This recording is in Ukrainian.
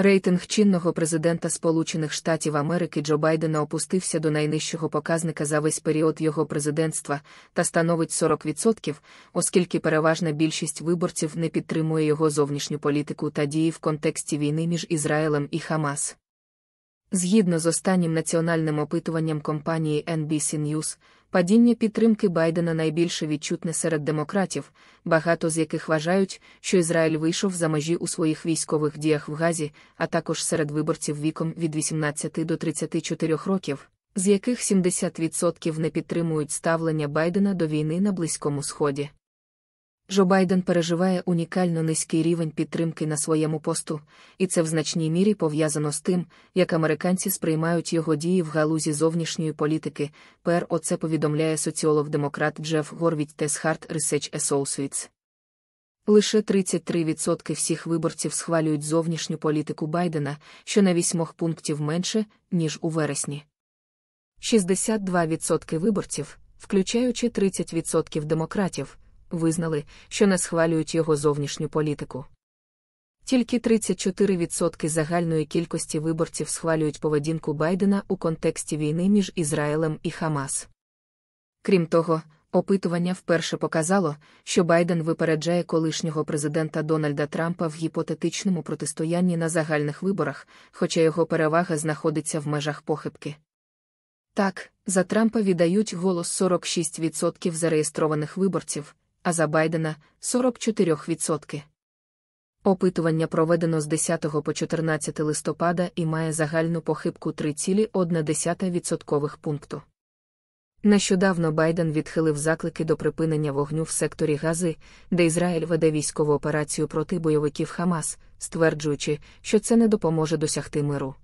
Рейтинг чинного президента Сполучених Штатів Америки Джо Байдена опустився до найнижчого показника за весь період його президентства та становить 40%, оскільки переважна більшість виборців не підтримує його зовнішню політику та дії в контексті війни між Ізраїлем і Хамас. Згідно з останнім національним опитуванням компанії NBC News, Падіння підтримки Байдена найбільше відчутне серед демократів, багато з яких вважають, що Ізраїль вийшов за межі у своїх військових діях в Газі, а також серед виборців віком від 18 до 34 років, з яких 70% не підтримують ставлення Байдена до війни на Близькому Сході. Джо Байден переживає унікально низький рівень підтримки на своєму посту, і це в значній мірі пов'язано з тим, як американці сприймають його дії в галузі зовнішньої політики. Пер оце повідомляє соціолог-демократ Джеф Горвіть Тесхарт Research Associates. Лише 33% всіх виборців схвалюють зовнішню політику Байдена, що на вісьмох пунктів менше, ніж у вересні. 62% виборців, включаючи 30% демократів визнали, що не схвалюють його зовнішню політику. Тільки 34% загальної кількості виборців схвалюють поведінку Байдена у контексті війни між Ізраїлем і Хамас. Крім того, опитування вперше показало, що Байден випереджає колишнього президента Дональда Трампа в гіпотетичному протистоянні на загальних виборах, хоча його перевага знаходиться в межах похибки. Так, за Трампа віддають голос 46% зареєстрованих виборців а за Байдена 44%. Опитування проведено з 10 по 14 листопада і має загальну похибку 3,1% пункту. Нещодавно Байден відхилив заклики до припинення вогню в секторі Гази, де Ізраїль веде військову операцію проти бойовиків Хамас, стверджуючи, що це не допоможе досягти миру.